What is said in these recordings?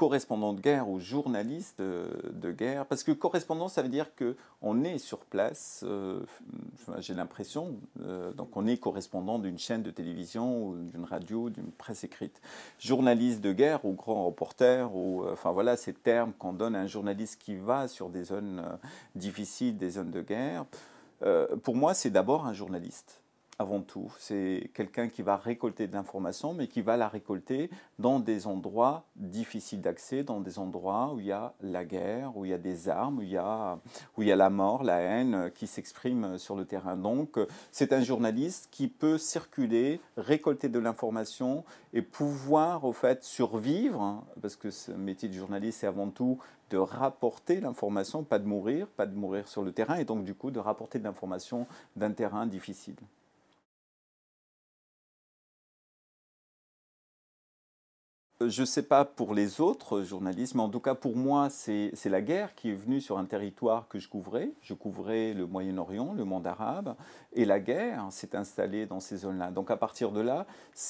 correspondant de guerre ou journaliste euh, de guerre Parce que correspondant, ça veut dire qu'on est sur place, euh, j'ai l'impression, euh, donc on est correspondant d'une chaîne de télévision ou d'une radio, d'une presse écrite. Journaliste de guerre ou grand reporter, ou, enfin voilà ces termes qu'on donne à un journaliste qui va sur des zones difficiles, des zones de guerre. pour moi, c'est d'abord un journaliste avant tout. C'est quelqu'un qui va récolter de l'information, mais qui va la récolter dans des endroits difficiles d'accès, dans des endroits où il y a la guerre, où il y a des armes, où il y a, la mort, la haine euh, qui s'exprime euh, sur le terrain. Donc, euh, c'est un journaliste qui peut circuler, récolter de l'information et pouvoir, au fait, survivre, hein, parce que ce métier de journaliste, c'est avant tout de rapporter l'information, pas de mourir, pas de mourir sur le terrain, et donc du coup de rapporter de l'information d'un terrain difficile. je ne sais pas pour les autres journalistes, mais en tout cas pour moi, c'est la guerre qui est venue sur un territoire que je couvrais. Je couvrais le Moyen-Orient, le monde arabe, et la guerre s'est installée dans ces zones-là. Donc à partir de là,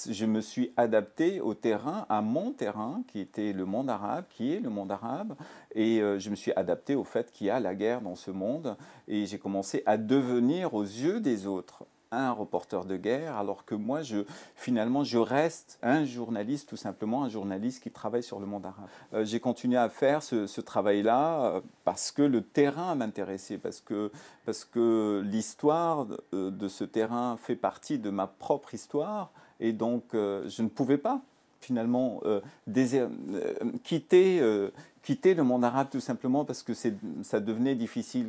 je me suis adapté au terrain, à mon terrain, qui était le monde arabe, qui est le monde arabe, et euh, je me suis adapté au fait qu'il y a la guerre dans ce monde, et j'ai commencé à devenir aux yeux des autres un reporter de guerre, alors que moi, je, finalement, je reste un journaliste, tout simplement, un journaliste qui travaille sur le monde arabe. Euh, j'ai continué à faire ce, travail-là euh, parce que le terrain m'intéressait, parce que, parce que l'histoire de, euh, ce terrain fait partie de ma propre histoire, et donc je ne pouvais pas finalement quitter, quitter le monde arabe tout simplement parce que ça devenait difficile.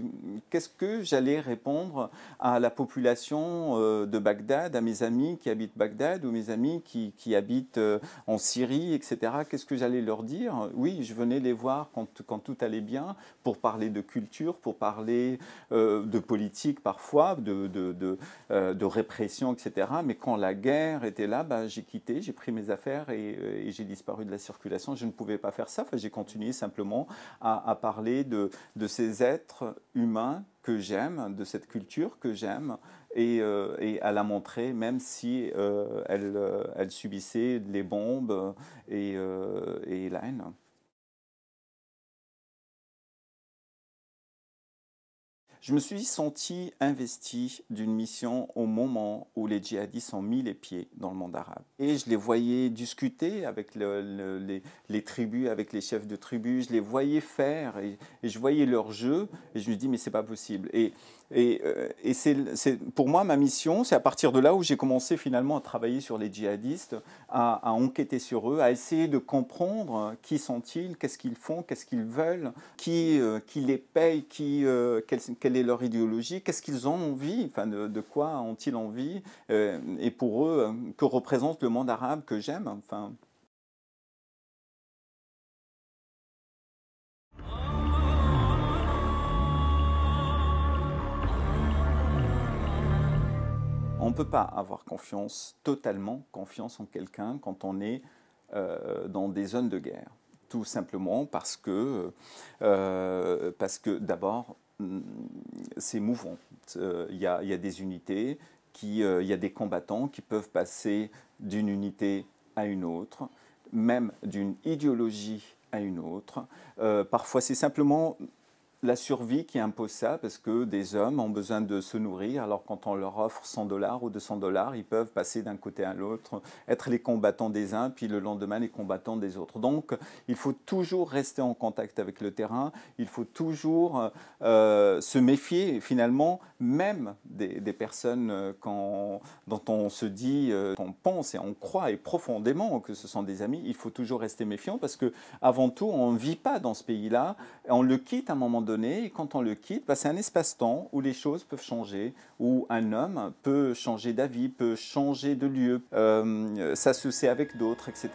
Qu'est-ce que j'allais répondre à la population euh, de Bagdad, à mes amis qui habitent Bagdad ou mes amis qui, qui habitent euh, en Syrie, etc. Qu'est-ce que j'allais leur dire Oui, je venais les voir quand, quand, tout allait bien pour parler de culture, pour parler euh, de politique parfois, de, de, de, répression, etc. Mais quand la guerre était là, bah, j'ai quitté, j'ai pris mes affaires et, et j'ai disparu de la circulation. Je ne pouvais pas faire ça, enfin, j'ai continué simplement à, parler de, ces êtres humains que j'aime, de cette culture que j'aime, et, euh, à la montrer, même si euh, euh, elle, subissait les bombes et, et la haine. Je me suis senti investi d'une mission au moment où les djihadistes ont mis les pieds dans le monde arabe. Et je les voyais discuter avec les, tribus, avec les chefs de tribus, je les voyais faire et, je voyais leur jeu et je me dis mais c'est pas possible. Et, et, euh, c'est, pour moi ma mission, c'est à partir de là où j'ai commencé finalement à travailler sur les djihadistes, à, enquêter sur eux, à essayer de comprendre qui sont-ils, qu'est-ce qu'ils font, qu'est-ce qu'ils veulent, qui, euh, qui les paye, qui, euh, quelle est leur idéologie, qu'est-ce qu'ils ont envie, enfin, de, quoi ont-ils envie, euh, et pour eux, euh, que représente le monde arabe que j'aime. Enfin. On ne peut pas avoir confiance, totalement confiance en quelqu'un quand on est euh, dans des zones de guerre tout simplement parce que, parce que d'abord, c'est mouvant. Il euh, y, a des unités, il euh, y a des combattants qui peuvent passer d'une unité à une autre, même d'une idéologie à une autre. Euh, parfois, c'est simplement la survie qui impose ça, parce que des hommes ont besoin de se nourrir, alors quand on leur offre 100 dollars ou 200 dollars, ils peuvent passer d'un côté à l'autre, être les combattants des uns, puis le lendemain les combattants des autres. Donc il faut toujours rester en contact avec le terrain, il faut toujours euh, se méfier finalement même des, personnes euh, quand, dont on se dit, euh, on pense et on croit et profondément que ce sont des amis, il faut toujours rester méfiant parce que avant tout on ne vit pas dans ce pays-là, on le quitte à un moment donné et quand on le quitte, bah, c'est un espace-temps où les choses peuvent changer, où un homme peut changer d'avis, peut changer de lieu, euh, s'associer avec d'autres, etc.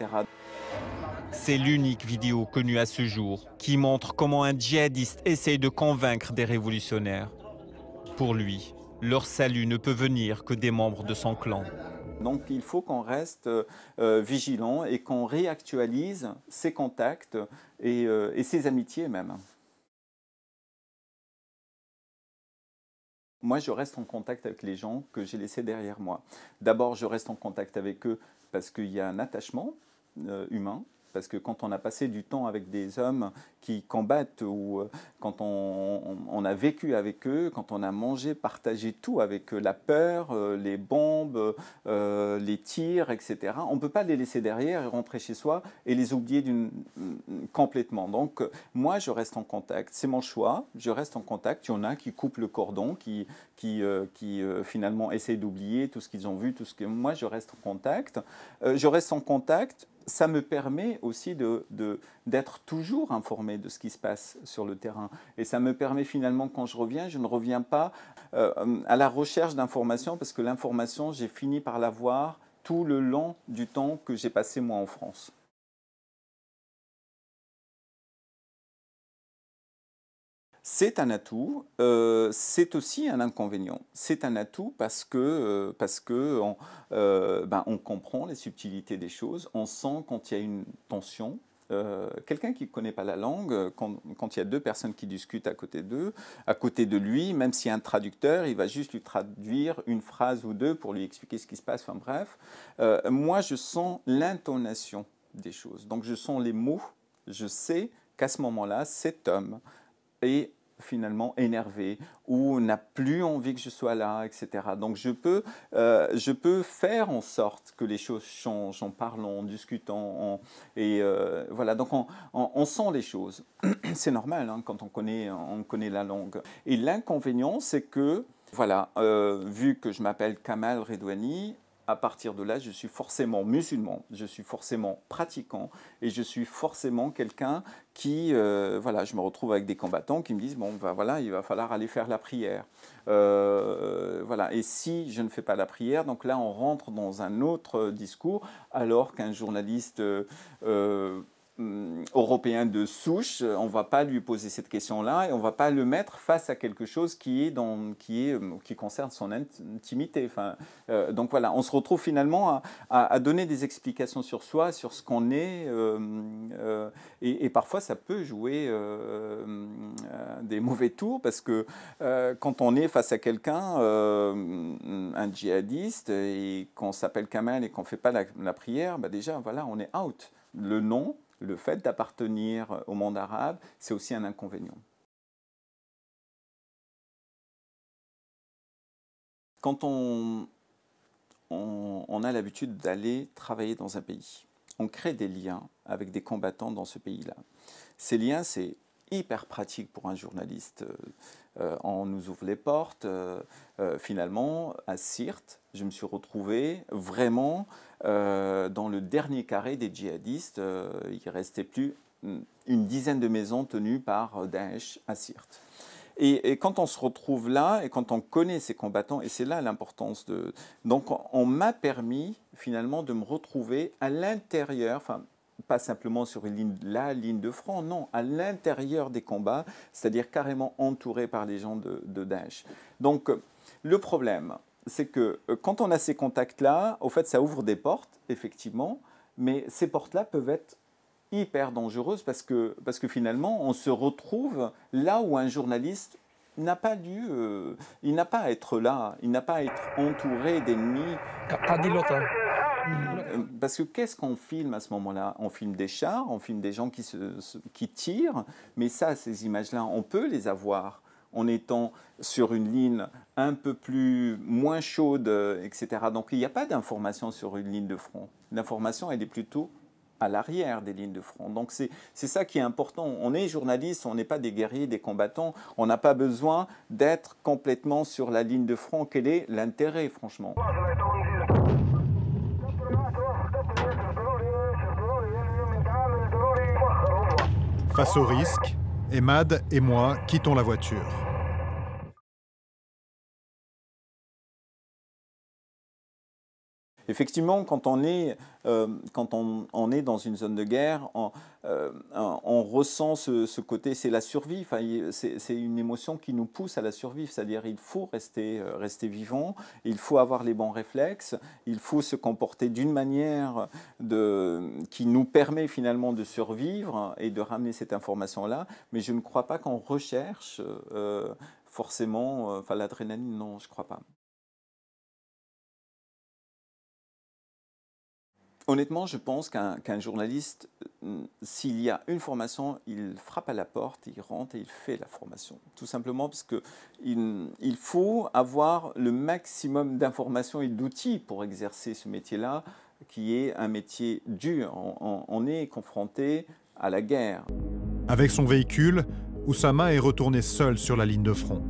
C'est l'unique vidéo connue à ce jour qui montre comment un djihadiste essaye de convaincre des révolutionnaires. Pour lui, leur salut ne peut venir que des membres de son clan. Donc il faut qu'on reste euh, euh, vigilant et qu'on réactualise ses contacts et, et ses amitiés même. moi, je reste en contact avec les gens que j'ai laissés derrière moi. D'abord, je reste en contact avec eux parce qu'il y a un attachement euh, humain parce que quand on a passé du temps avec des hommes qui combattent ou euh, quand on, a vécu avec eux, quand on a mangé, partagé tout avec eux, la peur, euh, les bombes, euh, les tirs, etc., on ne peut pas les laisser derrière et rentrer chez soi et les oublier mm, complètement. Donc moi, je reste en contact. C'est mon choix, je reste en contact. Il y en a qui coupent le cordon, qui, qui, qui finalement essayent d'oublier tout ce qu'ils ont vu, tout ce que... Moi, je reste en contact. je reste en contact ça me permet aussi d'être toujours informé de ce qui se passe sur le terrain. Et ça me permet finalement, quand je reviens, je ne reviens pas euh, à la recherche d'informations, parce que l'information, j'ai fini par l'avoir tout le long du temps que j'ai passé moi en France. C'est un atout, euh, c'est aussi un inconvénient. C'est un atout parce que, euh, parce que euh, ben, on, comprend les subtilités des choses, on sent quand il y a une tension. Quelqu'un qui ne connaît pas la langue, quand, quand, il y a deux personnes qui discutent à côté d'eux, à côté de lui, même s'il y a un traducteur, il va juste lui traduire une phrase ou deux pour lui expliquer ce qui se passe. Enfin bref, moi je sens l'intonation des choses. Donc je sens les mots, je sais qu'à ce moment-là, cet homme est finalement énervé ou n'a plus envie que je sois là, etc. Donc je peux, euh, je peux faire en sorte que les choses changent en parlant, en discutant, et euh, voilà. Donc on, on, sent les choses. C'est normal hein, quand on connaît, on connaît la langue. Et l'inconvénient, c'est que voilà, euh, vu que je m'appelle Kamal Redouani, à partir de là, je suis forcément musulman, je suis forcément pratiquant et je suis forcément quelqu'un qui, euh, voilà, je me retrouve avec des combattants qui me disent bon, ben voilà, il va falloir aller faire la prière. Euh, voilà, et si je ne fais pas la prière, donc là, on rentre dans un autre discours, alors qu'un journaliste. Euh, euh, européen de souche, euh, on ne va pas lui poser cette question-là et on ne va pas le mettre face à quelque chose qui, est dans, qui, est, euh, qui concerne son intimité. Enfin, donc voilà, on se retrouve finalement à, donner des explications sur soi, sur ce qu'on est, et, parfois ça peut jouer des mauvais tours parce que quand on est face à quelqu'un, un djihadiste, et qu'on s'appelle Kamal et qu'on ne fait pas la, prière, bah déjà voilà, on est out. Le nom, le fait d'appartenir au monde arabe, c'est aussi un inconvénient. Quand on, a l'habitude d'aller travailler dans un pays, on crée des liens avec des combattants dans ce pays-là. Ces liens, c'est hyper pratique pour un journaliste. Euh, euh, on nous ouvre les portes. Euh, finalement, à Sirte, je me suis retrouvé vraiment euh, dans le dernier carré des djihadistes. Euh, il ne restait plus mm, une dizaine de maisons tenues par euh, Daesh à Sirte. Et, quand on se retrouve là, et quand on connaît ces combattants, et c'est là l'importance de... Donc on m'a permis finalement de me retrouver à l'intérieur, enfin pas simplement sur une ligne, la ligne de front, non, à l'intérieur des combats, c'est-à-dire carrément entouré par les gens de, de Daesh. Donc le problème, c'est que euh, quand on a ces contacts-là, au fait, ça ouvre des portes, effectivement, mais ces portes-là peuvent être hyper dangereuses parce que, parce que finalement, on se retrouve là où un journaliste n'a pas dû, euh, il n'a pas à être là, il n'a pas à être entouré d'ennemis. Hein. Euh, parce que qu'est-ce qu'on filme à ce moment-là On filme des chars, on filme des gens qui, qui tirent, mais ça, ces images-là, on peut les avoir en étant sur une ligne un peu plus moins chaude, euh, etc. Donc il n'y a pas d'information sur une ligne de front. L'information, elle est plutôt à l'arrière des lignes de front. Donc c'est ça qui est important. On est journaliste, on n'est pas des guerriers, des combattants. On n'a pas besoin d'être complètement sur la ligne de front. Quel est l'intérêt, franchement Face au risque, Emad et moi quittons la voiture. Effectivement, quand on est, euh, quand on, est dans une zone de guerre, on, euh, ressent ce, côté, c'est la survie, c'est une émotion qui nous pousse à la survie, c'est-à-dire il faut rester, euh, rester vivant, il faut avoir les bons réflexes, il faut se comporter d'une manière de, qui nous permet finalement de survivre et de ramener cette information-là, mais je ne crois pas qu'on recherche forcément, enfin l'adrénaline, non, je ne crois pas. Honnêtement, je pense qu'un journaliste, euh, s'il y a une formation, il frappe à la porte, il rentre et il fait la formation. Tout simplement parce qu'il il faut avoir le maximum d'informations et d'outils pour exercer ce métier-là, qui est un métier dur. On, on est confronté à la guerre. Avec son véhicule, Oussama est retourné seul sur la ligne de front.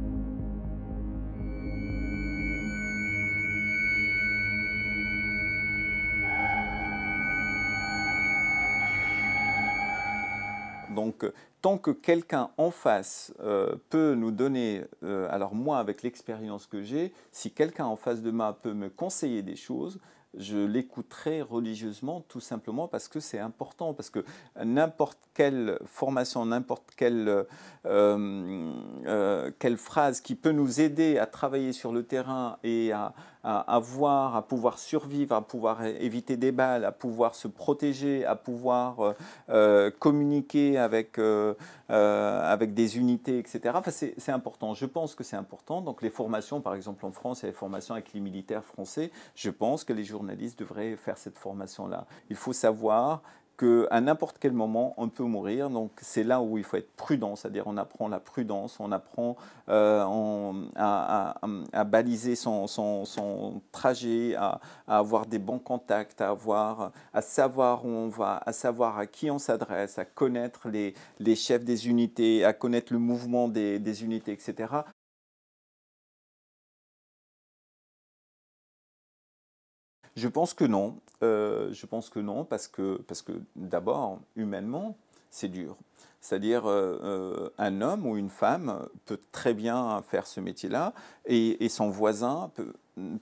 Donc, tant que quelqu'un en face euh, peut nous donner, euh, alors moi avec l'expérience que j'ai, si quelqu'un en face de moi peut me conseiller des choses, je l'écouterai religieusement tout simplement parce que c'est important, parce que n'importe quelle formation, n'importe quelle euh, phrase qui peut nous aider à travailler sur le terrain et à, à, à, à pouvoir survivre, à pouvoir éviter des balles, à pouvoir se protéger, à pouvoir euh, euh, communiquer avec, euh, avec des unités, etc. Enfin, c'est important. Je pense que c'est important. Donc les formations, par exemple en France, il y a les formations avec les militaires français. Je pense que les journalistes devraient faire cette formation-là. Il faut savoir qu'à n'importe quel moment, on peut mourir. Donc c'est là où il faut être prudent, c'est-à-dire on apprend la prudence, on apprend euh, à, baliser son, trajet, à, avoir des bons contacts, à, avoir, à savoir où on va, à savoir à qui on s'adresse, à connaître les, chefs des unités, à connaître le mouvement des unités, etc. Je pense que non. Euh, je pense que non, parce que, parce que d'abord, humainement, c'est dur. C'est-à-dire euh, euh, un homme ou une femme peut très bien faire ce métier-là et, son voisin peut,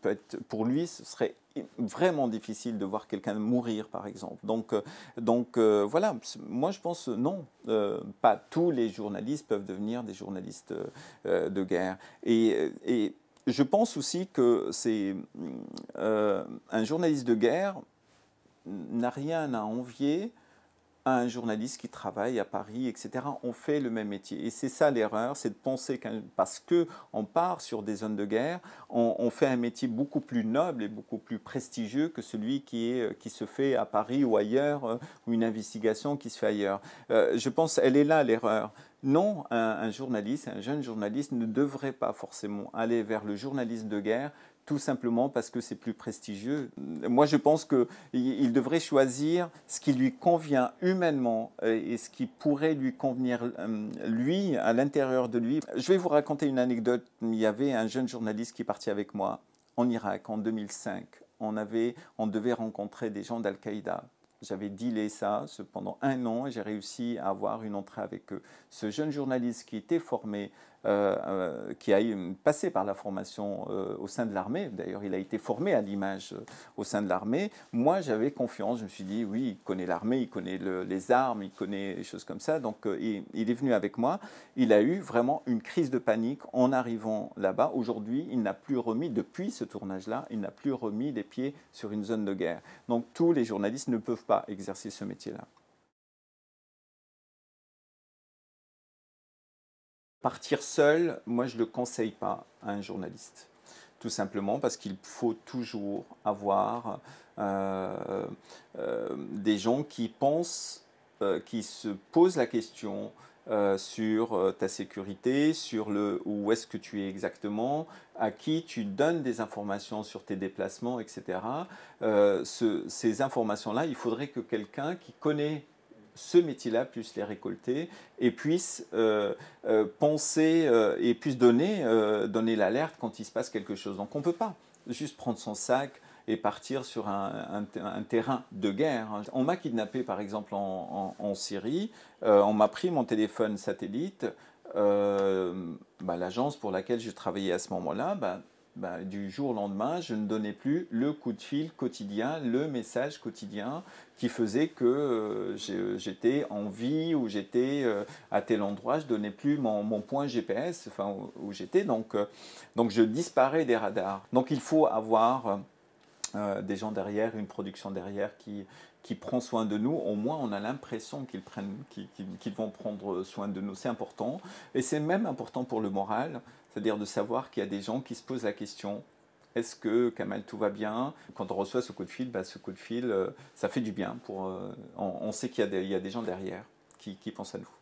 peut être, pour lui, ce serait vraiment difficile de voir quelqu'un mourir, par exemple. Donc, donc voilà, moi je pense non, pas tous les journalistes peuvent devenir des journalistes de guerre. Et, je pense aussi que c'est euh, un journaliste de guerre n'a rien à envier à un journaliste qui travaille à Paris, etc. On fait le même métier. Et c'est ça l'erreur, c'est de penser que parce qu'on part sur des zones de guerre, on, fait un métier beaucoup plus noble et beaucoup plus prestigieux que celui qui, euh, se fait à Paris ou ailleurs, euh, ou une investigation qui se fait ailleurs. je pense elle est là l'erreur. Non, un, journaliste, un jeune journaliste ne devrait pas forcément aller vers le journalisme de guerre tout simplement parce que c'est plus prestigieux. Moi, je pense qu'il devrait choisir ce qui lui convient humainement euh, et ce qui pourrait lui convenir, euh, lui, à l'intérieur de lui. Je vais vous raconter une anecdote. Il y avait un jeune journaliste qui partit avec moi en Irak en 2005. on devait rencontrer des gens d'Al-Qaïda. J'avais dealé ça pendant un an et j'ai réussi à avoir une entrée avec eux. Ce jeune journaliste qui était formé euh, euh, qui a passé par la formation euh, au sein de l'armée. D'ailleurs, il a été formé à l'image au sein de l'armée. Moi, j'avais confiance. Je me suis dit, oui, il connaît l'armée, il connaît les armes, il connaît les choses comme ça. Donc, il, est venu avec moi. Il a eu vraiment une crise de panique en arrivant là-bas. Aujourd'hui, il n'a plus remis, depuis ce tournage-là, il n'a plus remis les pieds sur une zone de guerre. Donc, tous les journalistes ne peuvent pas exercer ce métier-là. Partir seul, moi je ne le conseille pas à un journaliste. Tout simplement parce qu'il faut toujours avoir euh, euh, des gens qui pensent, euh, qui se posent la question sur ta sécurité, sur le où est-ce que tu es exactement, à qui tu donnes des informations sur tes déplacements, etc. Ce, ces informations-là, il faudrait que quelqu'un qui connaît ce métier-là puisse les récolter et puisse euh, euh, penser euh, et puisse donner, donner l'alerte quand il se passe quelque chose. Donc on ne peut pas juste prendre son sac et partir sur un, terrain de guerre. Hein. On m'a kidnappé par exemple en, Syrie, on m'a pris mon téléphone satellite, bah, l'agence pour laquelle je travaillais à ce moment-là, bah, bah, du jour au lendemain, je ne donnais plus le coup de fil quotidien, le message quotidien qui faisait que euh, j'étais en vie ou j'étais euh, à tel endroit, je donnais plus mon, point GPS, enfin où, j'étais, donc, euh, donc je disparais des radars. Donc il faut avoir des gens derrière, une production derrière qui, qui prend soin de nous, au moins on a l'impression qu'ils prennent, qu'ils, vont prendre soin de nous. C'est important. Et c'est même important pour le moral, c'est-à-dire de savoir qu'il y a des gens qui se posent la question est-ce que Kamal tout va bien Quand on reçoit ce coup de fil, bah, ce coup de fil, euh, ça fait du bien. Pour, euh, on, sait qu'il y a, des, gens derrière qui pensent à nous.